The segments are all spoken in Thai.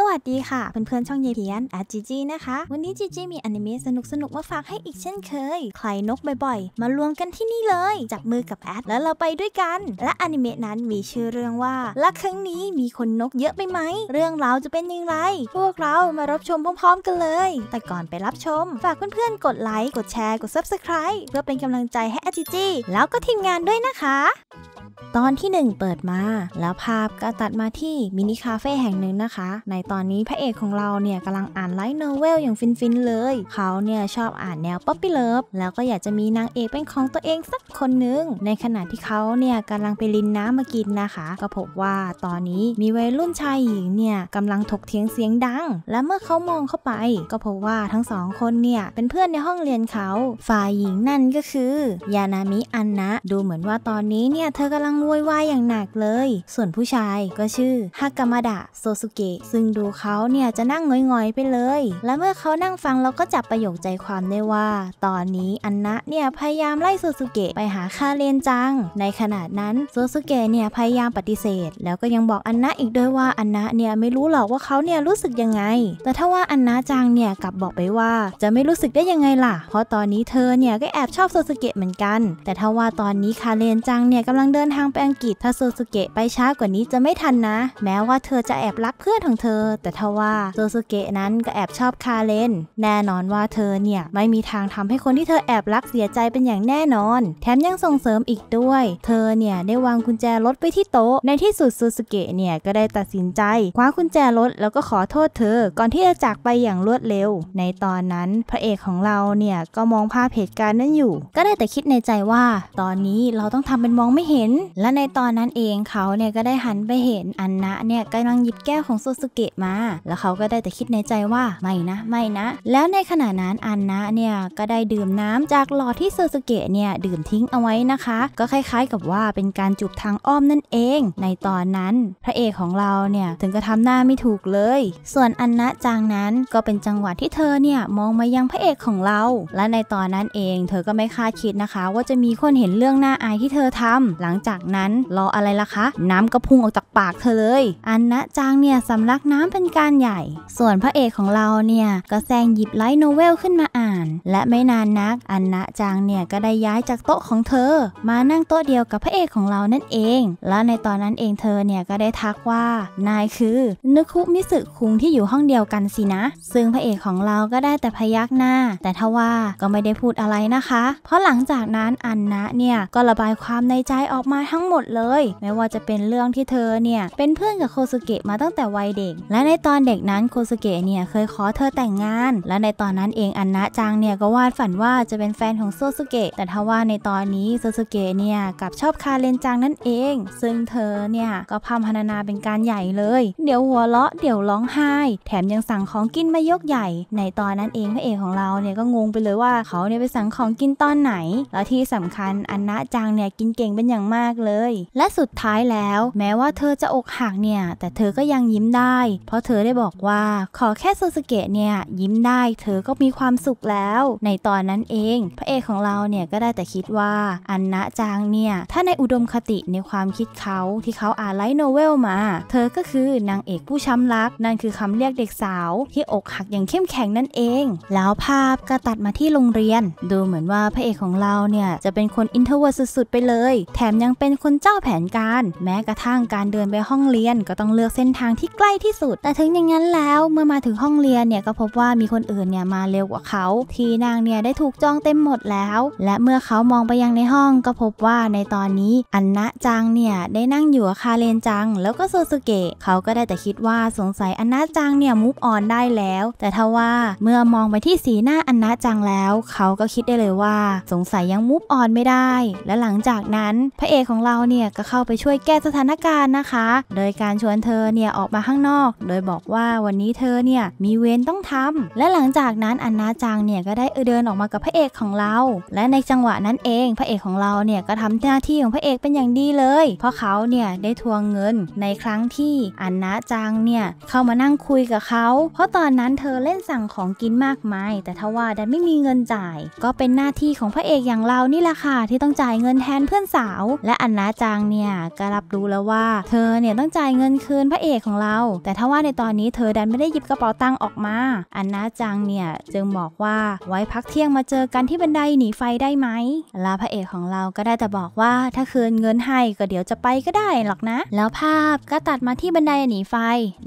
สวัสดีค่ะเพื่อนๆช่องเยเพียนอาจีจีนะคะวันนี้จีจีมีอนิเมะสนุกสนุกมาฝากให้อีกเช่นเคย ใครนกบ่อย ๆ มารวมกันที่นี่เลยจับมือกับแอดแล้วเราไปด้วยกัน และอนิเมะนั้นมีชื่อเรื่องว่าละครั้งนี้มีคนนกเยอะไปไหมเรื่องราวจะเป็นยังไงพวกเรามารับชมพร้อมๆกันเลย แต่ก่อนไปรับชม ฝากเพื่อนๆกดไลค์กดแชร์ กด Subscribe เพื่อเป็นกำลังใจให้อาจีจีแล้วก็ทีมงานด้วยนะคะ ตอนที่ 1 เปิดมาแล้วภาพก็ตัดมาที่มินิคาเฟ่แห่งหนึ่งนะคะ ในตอนนี้พระเอกของเราเนี่ยกำลังอ่านไลท์โนเวลอย่างฟินๆเลย เขาเนี่ยชอบอ่านแนวป๊อปปี้เลิฟ แล้วก็อยากจะมีนางเอกเป็นของตัวเองสักคนนึง ในขณะที่เขาเนี่ยกำลังไปลินน้ำมากินนะคะ ก็พบว่าตอนนี้มีวัยรุ่นชายหญิงเนี่ยกำลังถกเถียงเสียงดัง และเมื่อเขามองเข้าไป ก็พบว่าทั้งสองคนเนี่ยเป็นเพื่อนในห้องเรียนเขาฝ่ายหญิงนั่นก็คือ ยานามิอันนะ ดูเหมือนว่าตอนนี้เนี่ยเธอกำลังวุ่นวายอย่างหนักเลย ส่วนผู้ชายก็ชื่อฮากามาดะโซสุเกะซึ่งดูเขาเนี่ยจะนั่งงอยๆไปเลย และเมื่อเขานั่งฟังเราก็จับประโยคใจความได้ว่า ตอนนี้อันนะเนี่ยพยายามไล่ซูซูเกะไปหาคาเรนจัง ในขณะนั้นซูซูเกะเนี่ยพยายามปฏิเสธ แล้วก็ยังบอกอันนะอีกด้วยว่าอันนะเนี่ยไม่รู้หรอกว่าเขาเนี่ยรู้สึกยังไง แต่ถ้าว่าอันนะจังเนี่ยกลับบอกไปว่าจะไม่รู้สึกได้ยังไงล่ะ เพราะตอนนี้เธอเนี่ยก็แอบชอบซูซูเกะเหมือนกัน แต่ถ้าว่าตอนนี้คาเรนจังเนี่ยกำลังเดินทางไปอังกฤษ ถ้าซูซูเกะไปช้ากว่านี้จะไม่ทันนะ แม้ว่าเธอจะแอบรักเพื่อนของเธออแต่ทว่าโซซูเกะนั้นก็แอบชอบคาเลนแน่นอนว่าเธอเนี่ยไม่มีทางทำให้คนที่เธอแอบรักเสียใจเป็นอย่างแน่นอนแถมยังส่งเสริมอีกด้วย เธอเนี่ยได้วางกุญแจรถไปที่โต๊ะในที่สุดโซซูเกะเนี่ย ก็ได้ตัดสินใจคว้ากุญแจรถแล้วก็ขอโทษเธอก่อนที่จะจากไปอย่างรวดเร็ว ในตอนนั้นพระเอกของเราเนี่ยก็มองภาพเหตุการณ์นั้นอยู่ ก็ได้แต่คิดในใจว่า ตอนนี้เราต้องทำเป็นมองไม่เห็น และในตอนนั้นเองเขาเนี่ยก็ได้หันไปเห็นอันนะเนี่ยกำลังหยิบแก้วของโซซูเกะมาแล้วเขาก็ได้แต่คิดในใจว่า ไม่นะไม่นะแล้วในขณะนั้นอันนะเนี่ยก็ได้ดื่มน้ำจากหลอดที่เซอร์สเกะเนี่ยดื่มทิ้งเอาไว้นะคะ ก็คล้าย ๆกับว่าเป็นการจูบทางอ้อมนั่นเอง ในตอนนั้นพระเอกของเราเนี่ยถึงกระทำาหน้าไม่ถูกเลย ส่วนอันนะจางนั้นก็เป็นจังหวะที่เธอเนี่ยมองมายังพระเอกของเรา และในตอนนั้นเองเธอก็ไม่คาดคิดนะคะ ว่าจะมีคนเห็นเรื่องหน้าอายที่เธอทำ หลังจากนั้นรออะไรล่ะคะ น้ำก็พุ่งออกจากปากเธอเลยอันนะจางเนี่ยสำลักนน้ำเป็นการใหญ่ ส่วนพระเอกของเราเนี่ยก็แซงหยิบไลท์โนเวลขึ้นมาอ่าน และไม่นานนักอันนะจางเนี่ยก็ได้ย้ายจากโต๊ะของเธอ มานั่งโต๊ะเดียวกับพระเอกของเรานั่นเอง และในตอนนั้นเองเธอเนี่ยก็ได้ทักว่านายคือนึคุมิสึคุงที่อยู่ห้องเดียวกันสินะ ซึ่งพระเอกของเราก็ได้แต่พยักหน้า แต่ทว่าก็ไม่ได้พูดอะไรนะคะ เพราะหลังจากนั้นอันนะเนี่ยก็ระบายความในใจออกมาทั้งหมดเลย ไม่ว่าจะเป็นเรื่องที่เธอเนี่ยเป็นเพื่อนกับโคสุเกะมาตั้งแต่วัยเด็กและในตอนเด็กนั้นโคสุเกะเนี่ยเคยขอเธอแต่งงาน และในตอนนั้นเองอันนะจังเนี่ยก็วาดฝันว่าจะเป็นแฟนของโซสุเกะแต่ทว่าในตอนนี้โซสุเกะเนี่ยกับชอบคาเรนจังนั่นเอง ซึ่งเธอเนี่ยก็พามพนนาเป็นการใหญ่เลย เดี๋ยวหัวเราะเดี๋ยวร้องไห้ แถมยังสั่งของกินมายกใหญ่ ในตอนนั้นเองพระเอกของเราเนี่ยก็งงไปเลยว่าเขาเนี่ยไปสั่งของกินตอนไหน แล้วที่สำคัญอันนะจังเนี่ยกินเก่งเป็นอย่างมากเลย และสุดท้ายแล้วแม้ว่าเธอจะอกหักเนี่ยแต่เธอก็ยังยิ้มได้เพราะเธอได้บอกว่า ขอแค่โซสเกะเนี่ยยิ้มได้ เธอก็มีความสุขแล้วในตอนนั้นเอง พระเอกของเราเนี่ยก็ได้แต่คิดว่าอันนะจางเนี่ย ถ้าในอุดมคติในความคิดเขาที่เขาอ่านไลท์โนเวลมา เธอก็คือนางเอกผู้ช้ำรัก นั่นคือคำเรียกเด็กสาวที่อกหักอย่างเข้มแข็งนั่นเอง แล้วภาพก็ตัดมาที่โรงเรียน ดูเหมือนว่าพระเอกของเราเนี่ยจะเป็นคนอินเทอร์เวิร์สุดๆไปเลย แถมยังเป็นคนเจ้าแผนการ แม้กระทั่งการเดินไปห้องเรียนก็ต้องเลือกเส้นทางที่ใกล้ที่สุดุดแต่ถึงอย่างนั้นแล้ว เมื่อมาถึงห้องเรียนเนี่ยก็พบว่ามีคนอื่นเนี่ยมาเร็วกว่าเขาทีนางเนี่ยได้ถูกจองเต็มหมดแล้ว และเมื่อเขามองไปยังในห้อง ก็พบว่าในตอนนี้อันนะจังเนี่ยได้นั่งอยู่กับคาเรนจัง แล้วก็โซสุเกะเขาก็ได้แต่คิดว่าสงสัยอันนะจังเนี่ยมูฟออนได้แล้ว แต่ทว่าเมื่อมองไปที่สีหน้าอันนะจังแล้ว เขาก็คิดได้เลยว่าสงสัยยังมูฟออนไม่ได้ และหลังจากนั้นพระเอกของเราเนี่ยก็เข้าไปช่วยแก้สถานการณ์นะคะ โดยการชวนเธอเนี่ยออกมาข้างนอกโดยบอกว่าวันนี้เธอเนี่ยมีเวรต้องทำ และหลังจากนั้นอันนาจังเนี่ยก็ได้เดินออกมากับพระเอกของเรา และในจังหวะนั้นเองพระเอกของเราเนี่ยก็ทำหน้าที่ของพระเอกเป็นอย่างดีเลย เพราะเขาเนี่ยได้ทวงเงินในครั้งที่อันนาจังเนี่ยเข้ามานั่งคุยกับเขา เพราะตอนนั้นเธอเล่นสั่งของกินมากมาย แต่ทว่าดันไม่มีเงินจ่าย ก็เป็นหน้าที่ของพระเอกอย่างเรานี่แหละค่ะที่ต้องจ่ายเงินแทนเพื่อนสาว และอันนาจังเนี่ยก็รับรู้แล้วว่า เธอเนี่ยต้องจ่ายเงินคืนพระเอกของเราแต่ทว่าในตอนนี้เธอดันไม่ได้หยิบกระเป๋าตังค์ออกมา อันนาจังเนี่ยจึงบอกว่าไว้พักเที่ยงมาเจอกันที่บันไดหนีไฟได้ไหมลาพระเอกของเราก็ได้แต่บอกว่าถ้าคืนเงินให้ก็เดี๋ยวจะไปก็ได้ หรอกนะ แล้วภาพก็ตัดมาที่บันไดหนีไฟ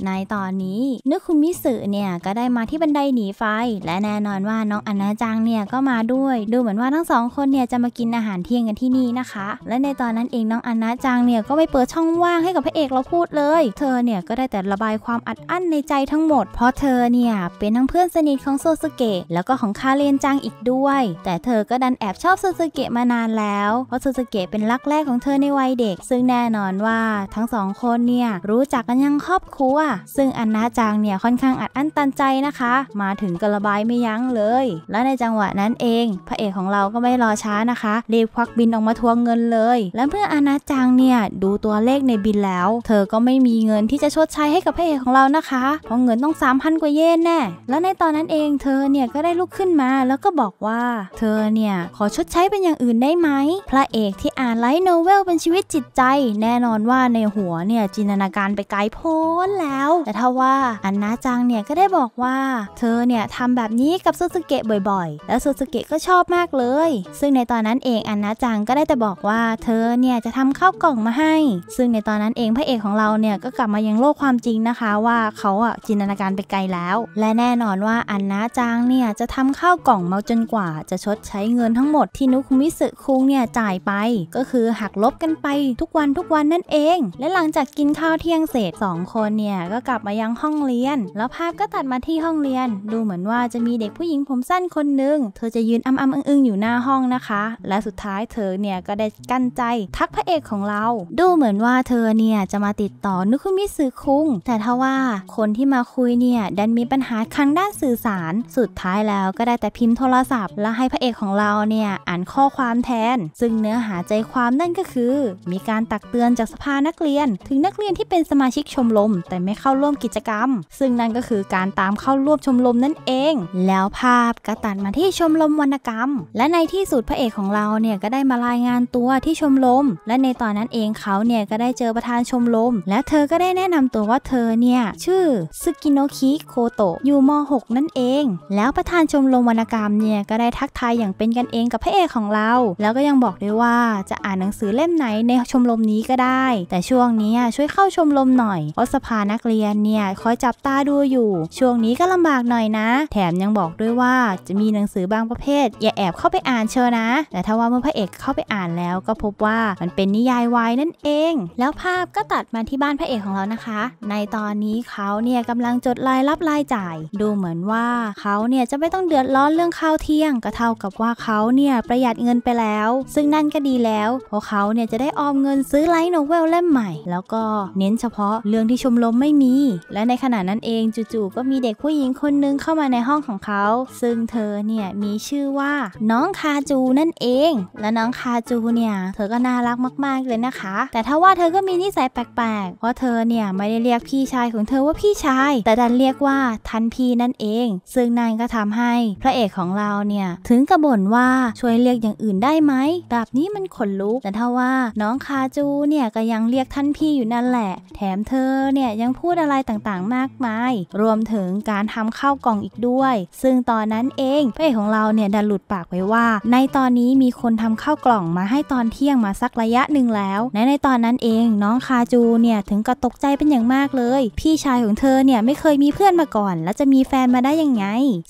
ในตอนนี้นึกคุณมิสึเนี่ยก็ได้มาที่บันไดหนีไฟ และแน่นอนว่าน้องอันนาจังเนี่ยก็มาด้วย ดูเหมือนว่าทั้งสองคนเนี่ยจะมากินอาหารเที่ยงกันที่นี่นะคะ และในตอนนั้นเองน้องอันนาจังเนี่ยก็ไปเปิดช่องว่างให้กับพระเอกเราพูดเลย เธอเนี่ยก็ได้แต่ระบายความความอัดอั้นในใจทั้งหมด เพราะเธอเนี่ยเป็นทั้งเพื่อนสนิทของโซสเกะแล้วก็ของคาเรนจังอีกด้วย แต่เธอก็ดันแอบชอบโซสเกะมานานแล้ว เพราะโซสเกะเป็นรักแรกของเธอในวัยเด็ก ซึ่งแน่นอนว่าทั้งสองคนเนี่ยรู้จักกันยังครอบครัว ซึ่งอันนาจังเนี่ยค่อนข้างอัดอั้นตันใจนะคะ มาถึงกระบายไม่ยั้งเลย และในจังหวะนั้นเอง พระเอกของเราก็ไม่รอช้านะคะรีบควักบินออกมาทวงเงินเลย และเมื่ออนาจังเนี่ยดูตัวเลขในบินแล้ว เธอก็ไม่มีเงินที่จะชดใช้ให้กับพระเอกของเรานะคะเพราะเงินต้อง 3,000 กว่าเยนแน่ แล้วในตอนนั้นเองเธอเนี่ย ก็ได้ลุกขึ้นมาแล้วก็บอกว่า เธอเนี่ย ขอชดใช้เป็นอย่างอื่นได้ไหม พระเอกที่อ่านไลท์โนเวลเป็นชีวิตจิตใจ แน่นอนว่าในหัวเนี่ย จินตนาการไปไกลโพ้นแล้ว แต่ถ้าว่าอันนาจังเนี่ย ก็ได้บอกว่าเธอเนี่ยทำแบบนี้กับซูซูเกะบ่อยๆ แล้วซูซูเกะก็ชอบมากเลย ซึ่งในตอนนั้นเองอันนาจังก็ได้แต่บอกว่า เธอเนี่ยจะทำข้าวกล่องมาให้ ซึ่งในตอนนั้นเองพระเอกของเราเนี่ยก็กลับมายังโลกความจริงนะคะะว่าเขาอ่ะจินตนาการไปไกลแล้ว และแน่นอนว่าอันนาจางเนี่ยจะทำข้าวกล่องเมาจนกว่า จะชดใช้เงินทั้งหมดที่นุคุมิสึคุงเนี่ยจ่ายไป ก็คือหักลบกันไปทุกวันทุกวันนั่นเอง และหลังจากกินข้าวเที่ยงเสร็จ2คนเนี่ยก็กลับมายังห้องเรียน แล้วภาพก็ตัดมาที่ห้องเรียน ดูเหมือนว่าจะมีเด็กผู้หญิงผมสั้นคนหนึ่งเธอจะยืนอ้ำๆอึ้งอยู่หน้าห้องนะคะ และสุดท้ายเธอเนี่ยก็ได้กั้นใจทักพระเอกของเรา ดูเหมือนว่าเธอเนี่ยจะมาติดต่อนุคุมิสึคุงแต่ทะะว่า คนที่มาคุยเนี่ยดันมีปัญหาทางด้านสื่อสาร สุดท้ายแล้วก็ได้แต่พิมพ์โทรศัพท์แล้วให้พระเอกของเราเนี่ยอ่านข้อความแทน ซึ่งเนื้อหาใจความนั่นก็คือ มีการตักเตือนจากสภานักเรียน ถึงนักเรียนที่เป็นสมาชิกชมรมแต่ไม่เข้าร่วมกิจกรรม ซึ่งนั่นก็คือการตามเข้าร่วมชมรมนั่นเอง แล้วภาพก็ตัดมาที่ชมรมวรรณกรรม และในที่สุดพระเอกของเราเนี่ยก็ได้มารายงานตัวที่ชมรมและในตอนนั้นเองเขาเนี่ยก็ได้เจอประธานชมรมและเธอก็ได้แนะนำตัวว่าเธอเนี่ยชื่อซึกิโนคิโคโตะอยู่ม .6 นั่นเอง แล้วประธานชมรมวรรณกรรมเนี่ยก็ได้ทักทายอย่างเป็นกันเองกับพระเอกของเรา แล้วก็ยังบอกด้วยว่าจะอ่านหนังสือเล่มไหนในชมรมนี้ก็ได้ แต่ช่วงนี้ช่วยเข้าชมรมหน่อยเพราะสภานักเรียนเนี่ยคอยจับตาดูอยู่ ช่วงนี้ก็ลำบากหน่อยนะ แถมยังบอกด้วยว่าจะมีหนังสือบางประเภท อย่าแอบเข้าไปอ่านเชียวนะ แต่ถ้าว่าเมื่อพระเอกเข้าไปอ่านแล้วก็พบว่ามันเป็นนิยายวายนั่นเองแล้วภาพก็ตัดมาที่บ้านพระเอกของเรานะคะในตอนอนนี้เขาเนี่ยกำลังจดรายรับรายจ่าย ดูเหมือนว่าเขาเนี่ยจะไม่ต้องเดือดร้อนเรื่องข้าวเที่ยงก็เท่ากับว่าเขาเนี่ยประหยัดเงินไปแล้ว ซึ่งนั่นก็ดีแล้วเพราะเขาเนี่ยจะได้ออมเงินซื้อไลท์โนเวลเล่มใหม่ แล้วก็เน้นเฉพาะเรื่องที่ชมรมไม่มี และในขณะนั้นเองจู่ๆก็มีเด็กผู้หญิงคนนึงเข้ามาในห้องของเขาซึ่งเธอเนี่ยมีชื่อว่า น้องคาจูนั่นเองและน้องคาจูเนี่ยเธอก็น่ารักมาก ๆเลยนะคะ แต่ถ้าว่าเธอก็มีนิสัยแปลกๆ เพราะเธอเนี่ยไม่ได้เรียกพี่ชายของเธอว่าพี่ชาย แต่ดันเรียกว่าท่านพี่นั่นเอง ซึ่งนั่นก็ทำให้ พระเอกของเราเนี่ยถึงกระบ่นว่าช่วยเรียกอย่างอื่นได้ไหมแบบนี้มันขนลุกแต่ถ้าว่า น้องคาจูเนี่ยก็ยังเรียกท่านพี่อยู่นั่นแหละ แถมเธอเนี่ยยังพูดอะไรต่างๆมากมาย รวมถึงการทำข้าวกล่องอีกด้วย ซึ่งตอนนั้นเองพระเอกของเราเนี่ยดันหลุดปากไว้ว่า ในตอนนี้มีคนทำข้าวกล่องมาให้ตอนเที่ยงมาสักระยะหนึ่งแล้วในในตอนนั้นเอง น้องคาจูเนี่ยถึงก็ตกใจเป็นอย่างมากเลยพี่ชายของเธอเนี่ยไม่เคยมีเพื่อนมาก่อน แล้วจะมีแฟนมาได้ยังไง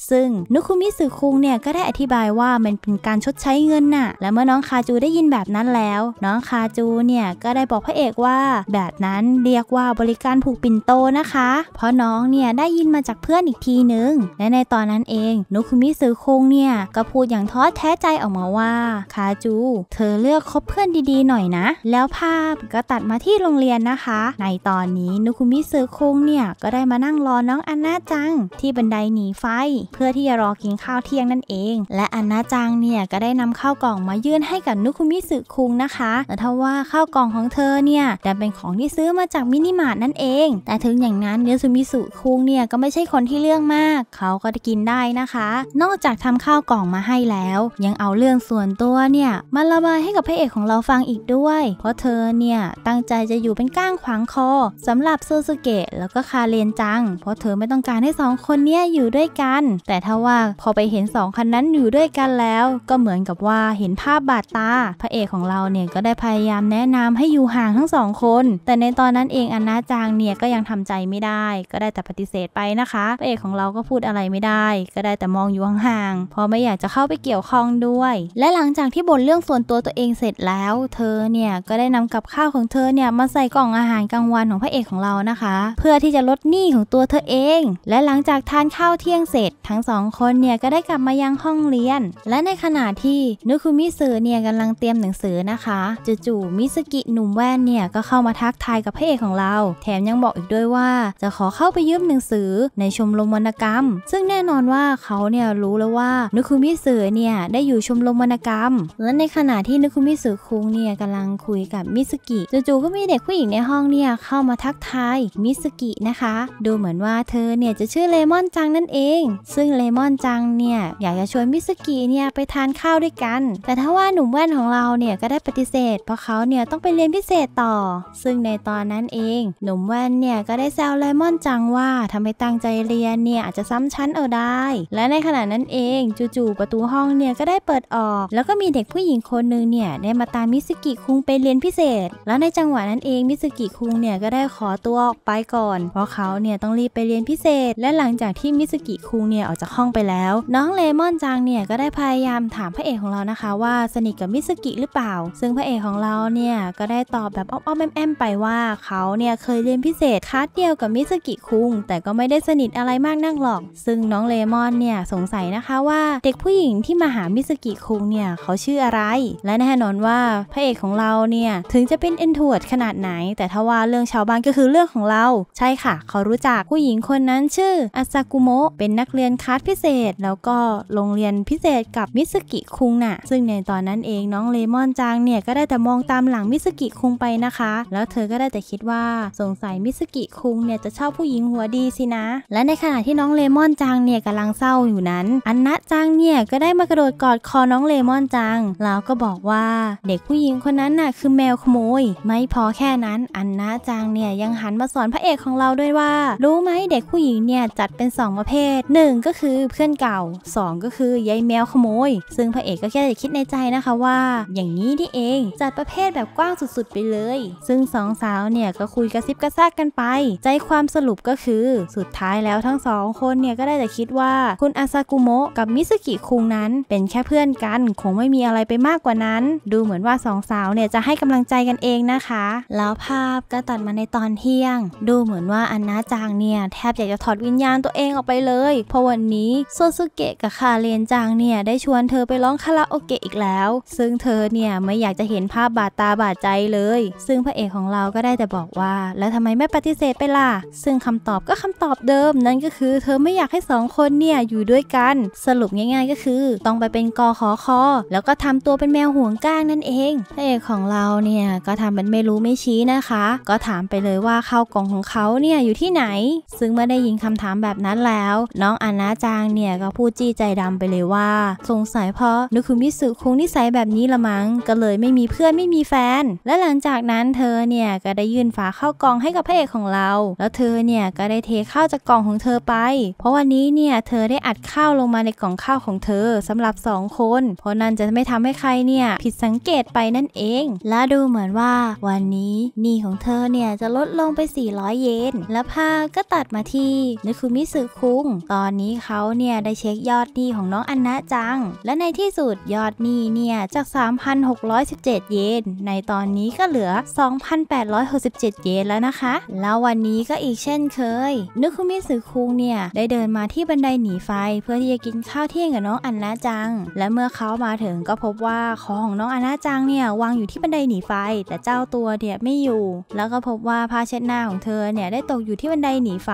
ซึ่งนุคุมิสึคุงเนี่ยก็ได้อธิบายว่ามันเป็นการชดใช้เงินน่ะ และเมื่อน้องคาจูได้ยินแบบนั้นแล้ว น้องคาจูเนี่ยก็ได้บอกพระเอกว่า แบบนั้นเรียกว่าบริการผูกปิ่นโตนะคะ เพราะน้องเนี่ยได้ยินมาจากเพื่อนอีกทีนึงและในตอนนั้นเองนุคุมิสึคุงเนี่ยก็พูดอย่างท้อแท้ใจออกมาว่าคาจู เธอเลือกคบเพื่อนดีๆ หน่อยนะ แล้วภาพก็ตัดมาที่โรงเรียนนะคะ ในตอนนี้นุคุมิสึคุงเนี่ยก็ได้มานั่งรอน้องอันนาจัง ที่บันไดหนีไฟ เพื่อที่จะรอกินข้าวเที่ยงนั่นเอง และอันนาจังเนี่ยก็ได้นำข้าวกล่องมายื่นให้กับนุคุมิสึคุงนะคะ แต่ทว่าข้าวกล่องของเธอเนี่ยแต่เป็นของที่ซื้อมาจากมินิมาร์ทนั่นเอง แต่ถึงอย่างนั้นเนื้อซูมิสุคุงเนี่ยก็ไม่ใช่คนที่เรื่องมาก เขาก็จะกินได้นะคะ นอกจากทำข้าวกล่องมาให้แล้ว ยังเอาเรื่องส่วนตัวเนี่ยมาระบายให้กับพระเอกของเราฟังอีกด้วย เพราะเธอเนี่ยตั้งใจจะอยู่เป็นก้างขวางคอ สำหรับซูซูเกะะแล้วก็คาเรนจัง เพราะเธอไม่ต้องการให้สองคนเนี้ยอยู่ด้วยกัน แต่ถ้าว่าพอไปเห็นสองคันนั้นอยู่ด้วยกันแล้ว ก็เหมือนกับว่าเห็นภาพบาดตา พระเอกของเราเนี่ยก็ได้พยายามแนะนำให้อยู่ห่างทั้งสองคน แต่ในตอนนั้นเองอนนาจางเนี่ยก็ยังทำใจไม่ได้ ก็ได้แต่ปฏิเสธไปนะคะพระเอกของเราก็พูดอะไรไม่ได้ ก็ได้แต่มองอยู่ห่างๆเพราะไม่อยากจะเข้าไปเกี่ยวข้องด้วย และหลังจากที่บ่นเรื่องส่วนตัวตัวเองเสร็จแล้ว เธอเนี่ยก็ได้นำกับข้าวของเธอเนี่ยมาใส่กล่องอาหารกลางวันของพระเอกของเรานะคะเพื่อที่จะลดหนี้ของตัวเธอเอง และหลังจากทานข้าวเที่ยงเสร็จ ทั้งสองคนเนี่ยก็ได้กลับมายังห้องเรียน และในขณะที่นุคุมิส์เนี่ยกำลังเตรียมหนังสือนะคะจู่ๆมิสกิหนุ่มแว่นเนี่ยก็เข้ามาทักทายกับพระเอกของเรา แถมยังบอกอีกด้วยว่า จะขอเข้าไปยืมหนังสือในชมรมวรรณกรรม ซึ่งแน่นอนว่าเขาเนี่ยรู้แล้วว่านุคุมิส์เนี่ยได้อยู่ชมรมวรรณกรรมและในขณะที่นุคุมิส์คุงเนี่ยกำลังคุยกับมิสกิจู่ๆก็มีเด็กผู้หญิงในห้องเนี่ยเข้ามาทักทายมิมิสกินะคะ ดูเหมือนว่าเธอเนี่ยจะชื่อเลมอนจังนั่นเอง ซึ่งเลมอนจังเนี่ยอยากจะชวนมิสกิเนี่ยไปทานข้าวด้วยกัน แต่ถ้าว่าหนุ่มแว่นของเราเนี่ยก็ได้ปฏิเสธ เพราะเขาเนี่ยต้องไปเรียนพิเศษต่อ ซึ่งในตอนนั้นเอง หนุ่มแว่นเนี่ยก็ได้แซวเลมอนจังว่าทำให้ตั้งใจเรียนเนี่ยอาจจะซ้ำชั้นเออได้ และในขณะนั้นเองจู่ๆประตูห้องเนี่ยก็ได้เปิดออก แล้วก็มีเด็กผู้หญิงคนหนึ่งเนี่ยได้มาตามมิสกิคุงไปเรียนพิเศษ แล้วในจังหวะนั้นเองมิสกิคุงเนี่ยก็ได้ขอตัวออกไปว้ก่อน เพราะเขาเนี่ยต้องรีบไปเรียนพิเศษ และหลังจากที่มิสกิคุงเนี่ยออกจากห้องไปแล้ว น้องเลมอนจังเนี่ยก็ได้พยายามถามพระเอกของเรานะคะว่าสนิทกับมิสกิหรือเปล่า ซึ่งพระเอกของเราเนี่ยก็ได้ตอบแบบอ้อมๆแอมๆไปว่าเขาเนี่ยเคยเรียนพิเศษคัสเดียวกับมิสกิคุง แต่ก็ไม่ได้สนิทอะไรมากนักหรอก ซึ่งน้องเลมอนเนี่ยสงสัยนะคะว่าเด็กผู้หญิงที่มาหามิสกิคุงเนี่ยเขาชื่ออะไร และแน่นอนว่าพระเอกของเราเนี่ยถึงจะเป็นเอ็นทวดขนาดไหน แต่ถ้าว่าเรื่องชาวบ้านก็คือเรื่องของเราใช่ค่ะ เขารู้จักผู้หญิงคนนั้นชื่ออาซากุโมะเป็นนักเรียนคัสพิเศษแล้วก็โรงเรียนพิเศษกับมิสกิคุงน่ะซึ่งในตอนนั้นเองน้องเลมอนจางเนี่ยก็ได้แต่มองตามหลังมิสกิคุงไปนะคะ แล้วเธอก็ได้แต่คิดว่าสงสัยมิสกิคุงเนี่ยจะชอบผู้หญิงหัวดีสินะ และในขณะที่น้องเลมอนจางเนี่ยกำลังเศร้าอยู่นั้น อันนะจางเนี่ยก็ได้มากระโดดกอดคอน้องเลมอนจางแล้วก็บอกว่าเด็กผู้หญิงคนนั้นน่ะคือแมวขโมย ไม่พอแค่นั้นอันนะจางเนี่ยยังหันมาสอนพระระเอกของเราด้วยว่ารู้ไหมเด็กผู้หญิงเนี่ยจัดเป็น 2 ประเภท 1 ก็คือเพื่อนเก่า 2 ก็คือยายแมวขโมย ซึ่งพระเอกก็แค่จะคิดในใจนะคะว่า อย่างนี้นี่เอง จัดประเภทแบบกว้างสุดๆไปเลย ซึ่งสองสาวเนี่ยก็คุยกระซิบกระซากกันไป ใจความสรุปก็คือสุดท้ายแล้วทั้งสองคนเนี่ยก็ได้แต่คิดว่า คุณอาซากุโมะกับมิสกิคุงนั้นเป็นแค่เพื่อนกันคงไม่มีอะไรไปมากกว่านั้น ดูเหมือนว่าสองสาวเนี่ยจะให้กำลังใจกันเองนะคะแล้วภาพก็ตัดมาในตอนเที่ยงดูเหมือนว่าอันนาจางเนี่ยแทบอยากจะถอดวิญญาณตัวเองออกไปเลย เพราะวันนี้โซซุเกะกับคาเรียนจางเนี่ย ได้ชวนเธอไปร้องคาราโอเกะอีกแล้ว ซึ่งเธอเนี่ยไม่อยากจะเห็นภาพบาดตาบาดใจเลย ซึ่งพระเอกของเราก็ได้แต่บอกว่า แล้วทำไมไม่ปฏิเสธไปล่ะ ซึ่งคำตอบก็คำตอบเดิมนั่นก็คือ เธอไม่อยากให้2คนเนี่ยอยู่ด้วยกันสรุปง่ายๆ ก็คือ ต้องไปเป็นกอขอคอแล้วก็ทำตัวเป็นแมวห่วงก้างนั่นเองพระเอกของเราเนี่ยก็ทำเป็นไม่รู้ไม่ชี้นะคะ ก็ถามไปเลยว่าเข้ากองหของเขาเนี่ยอยู่ที่ไหนซึ่งเมื่อได้ยินคำถามแบบนั้นแล้ว น้องอานาจางเนี่ยก็พูดจี้ใจดำไปเลยว่า สงสัยเพราะนุคุมิสุคงนิสัยแบบนี้ละมั้งก็เลยไม่มีเพื่อนไม่มีแฟนและหลังจากนั้นเธอเนี่ยก็ได้ยื่นฝาเข้ากองให้กับพระเอกของเรา แล้วเธอเนี่ยก็ได้เทข้าวจากกล่องของเธอไป เพราะวันนี้เนี่ยเธอได้อัดข้าวลงมาในกล่องข้าวของเธอสำหรับ2คนเพราะนั่นจะไม่ทำให้ใครเนี่ยผิดสังเกตไปนั่นเอง และดูเหมือนว่าวันนี้หนี้ของเธอเนี่ยจะลดลงไป400 100เยนแล้วพา ก็ตัดมาที่นึคุมิสึคุง ตอนนี้เขาเนี่ยได้เช็คยอดหนี้ของน้องอันนะจัง และในที่สุดยอดหนี้เนี่ยจาก 3,617 เยน ในตอนนี้ก็เหลือ 2,867 เยนแล้วนะคะ แล้ววันนี้ก็อีกเช่นเคยนึคุมิสึคุงเนี่ยได้เดินมาที่บันไดหนีไฟ เพื่อที่จะกินข้าวเที่ยงกับน้องอันนะจัง และเมื่อเขามาถึงก็พบว่าของน้องอันนะจังเนี่ยวางอยู่ที่บันไดหนีไฟ แต่เจ้าตัวเนี่ยไม่อยู่ แล้วก็พบว่าผ้าเช็ดหน้าของเธออเนี่ยได้ตกอยู่ที่บันไดหนีไฟ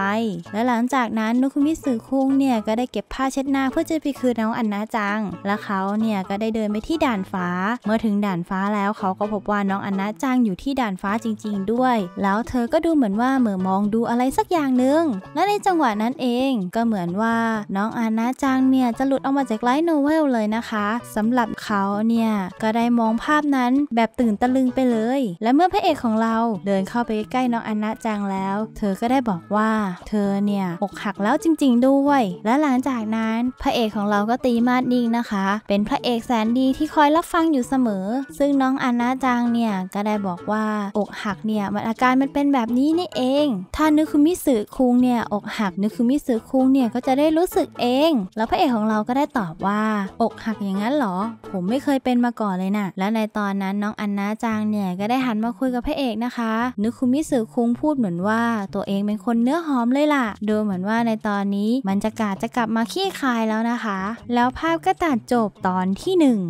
และหลังจากนั้นนุคุมิสึคุงเนี่ยก็ได้เก็บผ้าเช็ดหน้าเพื่อจะไปคืนน้องอันนาจัง และเขาเนี่ยก็ได้เดินไปที่ด่านฟ้า เมื่อถึงด่านฟ้าแล้วเขาก็พบว่าน้องอันนาจังอยู่ที่ด่านฟ้าจริง ๆด้วย แล้วเธอก็ดูเหมือนว่าเหมือมองดูอะไรสักอย่างหนึ่งและในจังหวะนั้นเองก็เหมือนว่าน้องอันนาจังเนี่ยจะหลุดออกมาจากไลท์โนเวลเลยนะคะสำหรับเขาเนี่ยก็ได้มองภาพนั้นแบบตื่นตะลึงไปเลย และเมื่อพระเอกของเราเดินเข้าไปใกล้น้องอันนาจังแล้วเธอก็ได้บอกว่าเธอเนี่ยอกหักแล้วจริงๆด้วย และหลังจากนั้น พระเอกของเราก็ตีมาดนิ่งนะคะ เป็นพระเอกแสนดีที่คอยรับฟังอยู่เสมอ ซึ่งน้องอานาจังเนี่ยก็ได้บอกว่าอกหักเนี่ยมันอาการมันเป็นแบบนี้นี่เอง ถ้านึกคือมิสึคุงเนี่ย อกหักนึกคือมิสึคุงเนี่ยก็จะได้รู้สึกเอง แล้วพระเอกของเราก็ได้ตอบว่า อกหักอย่างนั้นหรอผมไม่เคยเป็นมาก่อนเลยนะ่ะและในตอนนั้นน้องอนาจังเนี่ยก็ได้หันมาคุยกับพระเอกนะคะนึกคุมิสึคุงพูดเหมือนนว่าตัวเองเป็นคนเนื้อหอมเลยล่ะ ดูเหมือนว่าในตอนนี้มันจะกาดจะกลับมาขี้คายแล้วนะคะ แล้วภาพก็ตัดจบตอนที่ 1